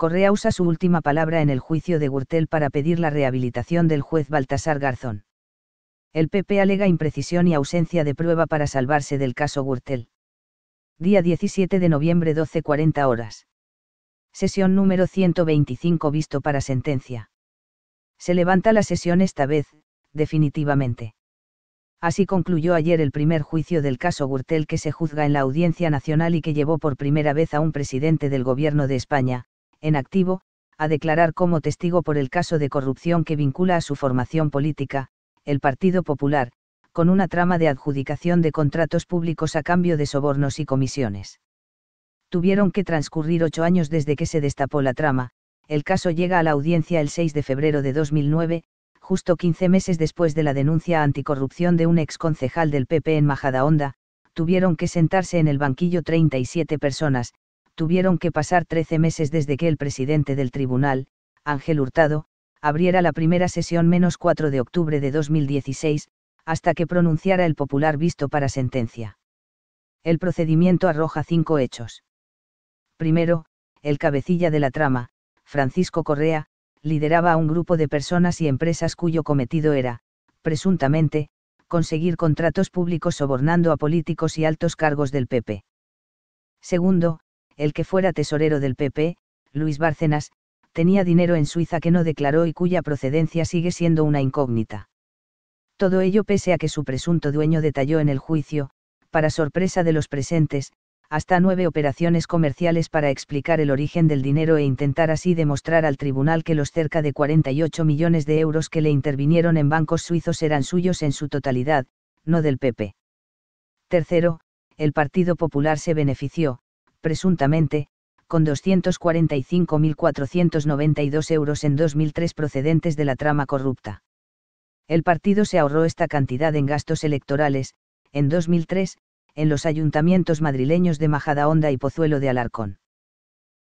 Correa usa su última palabra en el juicio de Gurtel para pedir la rehabilitación del juez Baltasar Garzón. El PP alega imprecisión y ausencia de prueba para salvarse del caso Gurtel. Día 17 de noviembre 12.40 horas. Sesión número 125 visto para sentencia. Se levanta la sesión esta vez, definitivamente. Así concluyó ayer el primer juicio del caso Gurtel que se juzga en la Audiencia Nacional y que llevó por primera vez a un presidente del Gobierno de España, en activo, a declarar como testigo por el caso de corrupción que vincula a su formación política, el Partido Popular, con una trama de adjudicación de contratos públicos a cambio de sobornos y comisiones. Tuvieron que transcurrir ocho años desde que se destapó la trama, el caso llega a la audiencia el 6 de febrero de 2009, justo 15 meses después de la denuncia anticorrupción de un ex concejal del PP en Majadahonda, tuvieron que sentarse en el banquillo 37 personas, tuvieron que pasar 13 meses desde que el presidente del tribunal, Ángel Hurtado, abriera la primera sesión menos 4 de octubre de 2016, hasta que pronunciara el popular visto para sentencia. El procedimiento arroja cinco hechos. Primero, el cabecilla de la trama, Francisco Correa, lideraba a un grupo de personas y empresas cuyo cometido era, presuntamente, conseguir contratos públicos sobornando a políticos y altos cargos del PP. Segundo, el que fuera tesorero del PP, Luis Bárcenas, tenía dinero en Suiza que no declaró y cuya procedencia sigue siendo una incógnita. Todo ello pese a que su presunto dueño detalló en el juicio, para sorpresa de los presentes, hasta nueve operaciones comerciales para explicar el origen del dinero e intentar así demostrar al tribunal que los cerca de 48 millones de euros que le intervinieron en bancos suizos eran suyos en su totalidad, no del PP. Tercero, el Partido Popular se benefició, presuntamente, con 245.492 euros en 2003 procedentes de la trama corrupta. El partido se ahorró esta cantidad en gastos electorales, en 2003, en los ayuntamientos madrileños de Majadahonda y Pozuelo de Alarcón.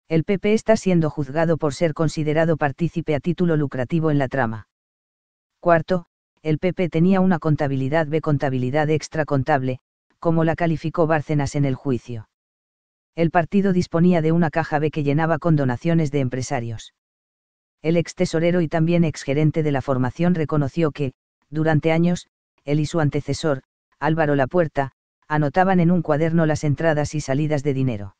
El PP está siendo juzgado por ser considerado partícipe a título lucrativo en la trama. Cuarto, el PP tenía una contabilidad B contabilidad extra contable, como la calificó Bárcenas en el juicio. El partido disponía de una caja B que llenaba con donaciones de empresarios. El ex tesorero y también ex gerente de la formación reconoció que, durante años, él y su antecesor, Álvaro Lapuerta, anotaban en un cuaderno las entradas y salidas de dinero.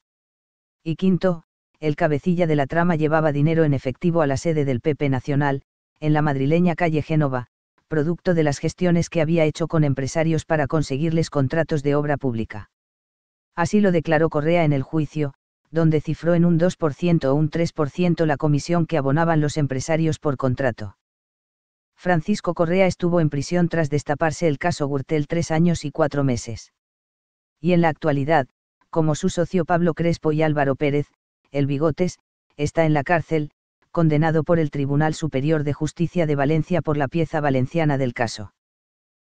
Y quinto, el cabecilla de la trama llevaba dinero en efectivo a la sede del PP Nacional, en la madrileña calle Génova, producto de las gestiones que había hecho con empresarios para conseguirles contratos de obra pública. Así lo declaró Correa en el juicio, donde cifró en un 2% o un 3% la comisión que abonaban los empresarios por contrato. Francisco Correa estuvo en prisión tras destaparse el caso Gurtel tres años y cuatro meses. Y en la actualidad, como su socio Pablo Crespo y Álvaro Pérez, el Bigotes, está en la cárcel, condenado por el Tribunal Superior de Justicia de Valencia por la pieza valenciana del caso.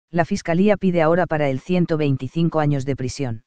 La Fiscalía pide ahora para el 125 años de prisión.